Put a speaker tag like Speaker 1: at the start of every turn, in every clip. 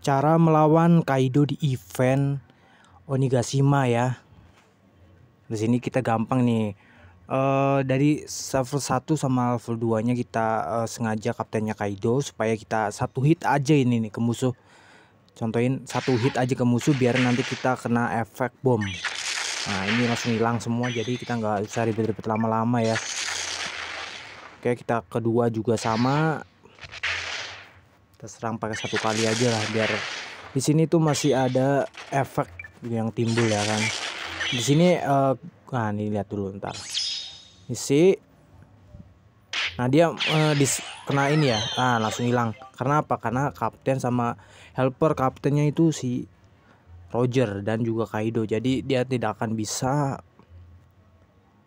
Speaker 1: cara melawan Kaido di event Onigashima ya. Di sini kita gampang nih. Uh, dari level 1 sama level 2 nya kita uh, sengaja kaptennya Kaido supaya kita satu hit aja ini nih ke musuh contohin satu hit aja ke musuh biar nanti kita kena efek bom nah ini langsung hilang semua jadi kita nggak usah ribet-ribet lama-lama ya oke kita kedua juga sama kita serang pakai satu kali aja lah biar di sini tuh masih ada efek yang timbul ya kan di sini uh, nah ini lihat dulu ntar isi nah dia uh, dis kena ini ya ah langsung hilang karena apa karena kapten sama helper kaptennya itu si Roger dan juga Kaido jadi dia tidak akan bisa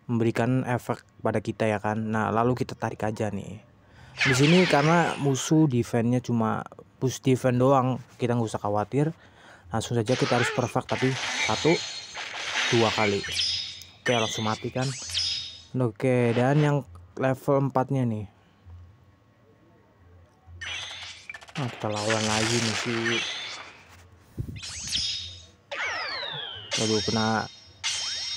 Speaker 1: memberikan efek pada kita ya kan nah lalu kita tarik aja nih di sini karena musuh defense-nya cuma push defense doang kita nggak usah khawatir langsung saja kita harus perfect tapi satu dua kali oke langsung mati kan oke dan yang level 4 nya nih nah, kita lawan lagi nih si aduh kena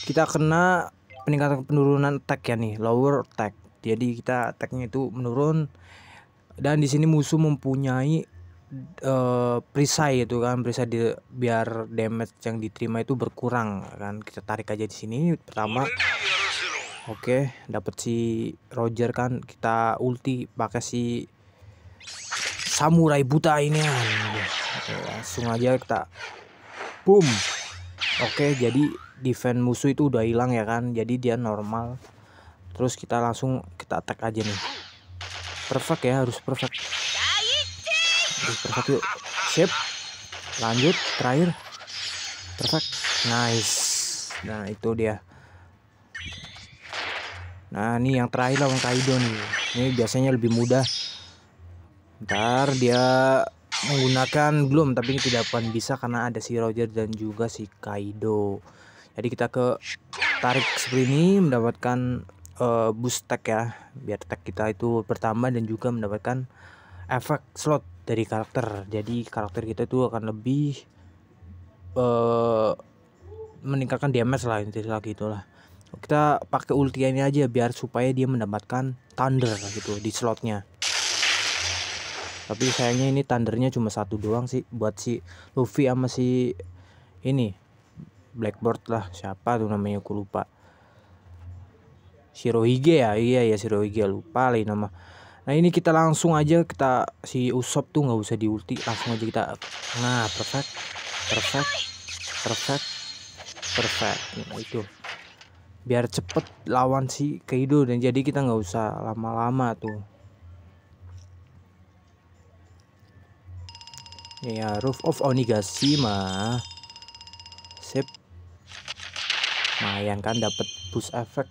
Speaker 1: kita kena peningkatan penurunan tag ya nih lower tag jadi kita attacknya itu menurun dan di sini musuh mempunyai uh, perisai itu kan perisai di, biar damage yang diterima itu berkurang kan kita tarik aja di sini pertama oke okay, dapat si Roger kan kita ulti pakai si samurai buta ini okay, langsung aja kita boom oke okay, jadi defense musuh itu udah hilang ya kan jadi dia normal terus kita langsung kita attack aja nih perfect ya harus perfect harus perfect yuk shape lanjut terakhir perfect nice nah itu dia nah ini yang terakhir lawan Kaido nih ini biasanya lebih mudah ntar dia menggunakan belum tapi tidak akan bisa karena ada si Roger dan juga si Kaido jadi kita ke tarik seperti ini mendapatkan uh, boost tag ya biar tag kita itu bertambah dan juga mendapatkan efek slot dari karakter jadi karakter kita itu akan lebih uh, meningkatkan damage lah intinya itulah gitu kita pakai ulti ini aja biar supaya dia mendapatkan thunder gitu di slotnya tapi sayangnya ini thundernya cuma satu doang sih buat si Luffy sama si ini Blackboard lah siapa tuh namanya aku lupa Shirohige ya iya ya Shirohige lupa lagi nama nah ini kita langsung aja kita si Usop tuh nggak usah diulti langsung aja kita nah perfect perfect perfect perfect nah, itu biar cepet lawan si Kaido dan jadi kita nggak usah lama-lama tuh ya roof of Onigashima sip yang kan dapat boost effect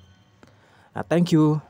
Speaker 1: Uh, thank you.